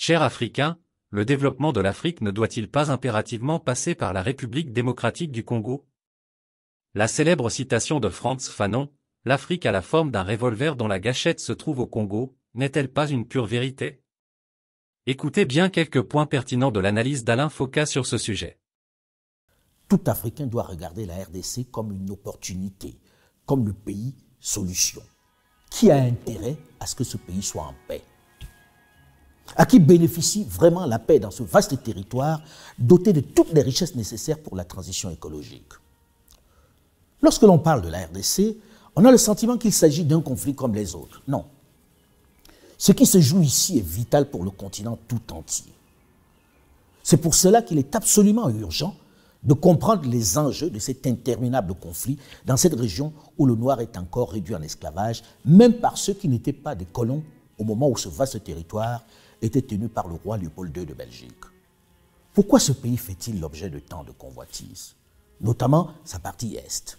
Chers Africains, le développement de l'Afrique ne doit-il pas impérativement passer par la République démocratique du Congo La célèbre citation de Franz Fanon, L'Afrique a la forme d'un revolver dont la gâchette se trouve au Congo, n'est-elle pas une pure vérité Écoutez bien quelques points pertinents de l'analyse d'Alain Focas sur ce sujet. Tout Africain doit regarder la RDC comme une opportunité, comme le pays solution. Qui a intérêt à ce que ce pays soit en paix à qui bénéficie vraiment la paix dans ce vaste territoire doté de toutes les richesses nécessaires pour la transition écologique. Lorsque l'on parle de la RDC, on a le sentiment qu'il s'agit d'un conflit comme les autres. Non. Ce qui se joue ici est vital pour le continent tout entier. C'est pour cela qu'il est absolument urgent de comprendre les enjeux de cet interminable conflit dans cette région où le noir est encore réduit en esclavage, même par ceux qui n'étaient pas des colons au moment où ce vaste territoire était tenu par le roi Léopold II de Belgique. Pourquoi ce pays fait-il l'objet de tant de convoitises, notamment sa partie Est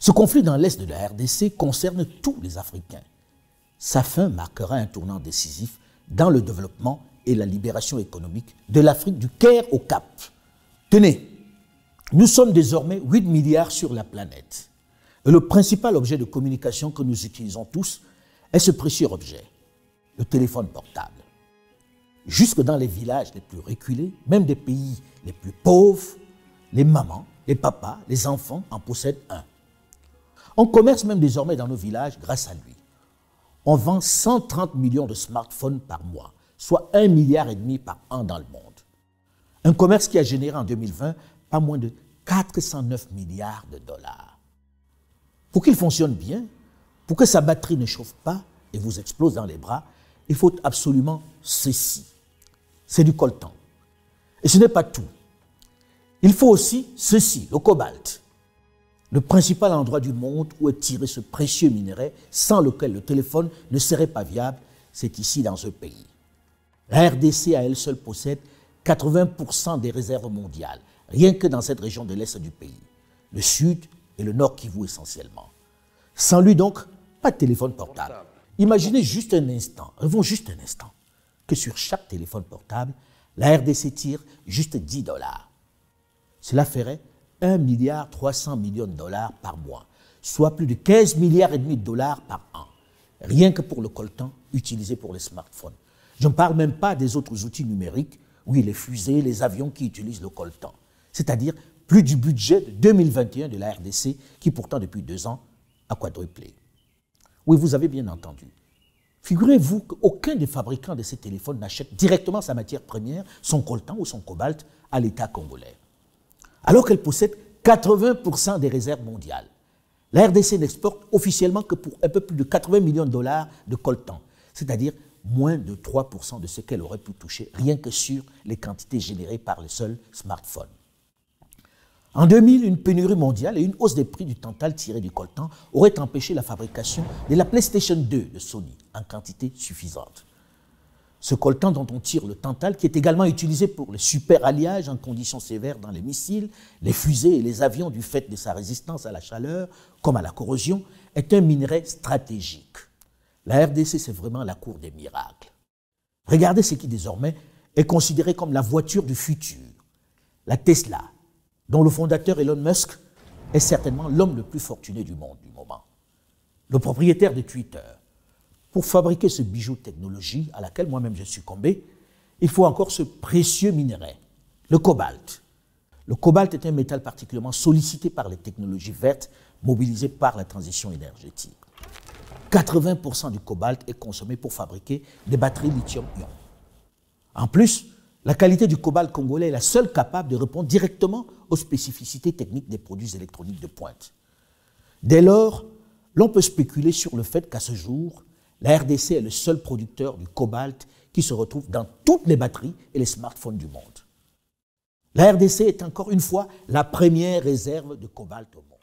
Ce conflit dans l'Est de la RDC concerne tous les Africains. Sa fin marquera un tournant décisif dans le développement et la libération économique de l'Afrique du Caire au Cap. Tenez, nous sommes désormais 8 milliards sur la planète. Et le principal objet de communication que nous utilisons tous est ce précieux objet le téléphone portable. Jusque dans les villages les plus reculés, même des pays les plus pauvres, les mamans, les papas, les enfants en possèdent un. On commerce même désormais dans nos villages grâce à lui. On vend 130 millions de smartphones par mois, soit 1,5 milliard et demi par an dans le monde. Un commerce qui a généré en 2020 pas moins de 409 milliards de dollars. Pour qu'il fonctionne bien, pour que sa batterie ne chauffe pas et vous explose dans les bras, il faut absolument ceci. C'est du coltan. Et ce n'est pas tout. Il faut aussi ceci, le cobalt, le principal endroit du monde où est tiré ce précieux minerai sans lequel le téléphone ne serait pas viable, c'est ici dans ce pays. La RDC à elle seule possède 80% des réserves mondiales, rien que dans cette région de l'Est du pays, le Sud et le Nord qui vous essentiellement. Sans lui donc, pas de téléphone portable, Imaginez juste un instant, rêvons juste un instant, que sur chaque téléphone portable, la RDC tire juste 10 dollars. Cela ferait 1,3 milliard millions de dollars par mois, soit plus de 15 milliards et demi de dollars par an, rien que pour le coltan utilisé pour les smartphones. Je ne parle même pas des autres outils numériques, oui, les fusées, les avions qui utilisent le coltan, c'est-à-dire plus du budget de 2021 de la RDC qui pourtant depuis deux ans a quadruplé. Oui, vous avez bien entendu. Figurez-vous qu'aucun des fabricants de ces téléphones n'achète directement sa matière première, son coltan ou son cobalt, à l'État congolais. Alors qu'elle possède 80% des réserves mondiales. La RDC n'exporte officiellement que pour un peu plus de 80 millions de dollars de coltan, c'est-à-dire moins de 3% de ce qu'elle aurait pu toucher, rien que sur les quantités générées par le seul smartphone. En 2000, une pénurie mondiale et une hausse des prix du tantal tiré du coltan auraient empêché la fabrication de la PlayStation 2 de Sony en quantité suffisante. Ce coltan dont on tire le tantal, qui est également utilisé pour les super alliages en conditions sévères dans les missiles, les fusées et les avions du fait de sa résistance à la chaleur comme à la corrosion, est un minerai stratégique. La RDC, c'est vraiment la cour des miracles. Regardez ce qui désormais est considéré comme la voiture du futur, la Tesla, dont le fondateur Elon Musk est certainement l'homme le plus fortuné du monde du moment, le propriétaire de Twitter. Pour fabriquer ce bijou de technologie à laquelle moi-même j'ai succombé, il faut encore ce précieux minerai, le cobalt. Le cobalt est un métal particulièrement sollicité par les technologies vertes mobilisées par la transition énergétique. 80% du cobalt est consommé pour fabriquer des batteries lithium-ion. En plus, la qualité du cobalt congolais est la seule capable de répondre directement aux spécificités techniques des produits électroniques de pointe. Dès lors, l'on peut spéculer sur le fait qu'à ce jour, la RDC est le seul producteur du cobalt qui se retrouve dans toutes les batteries et les smartphones du monde. La RDC est encore une fois la première réserve de cobalt au monde.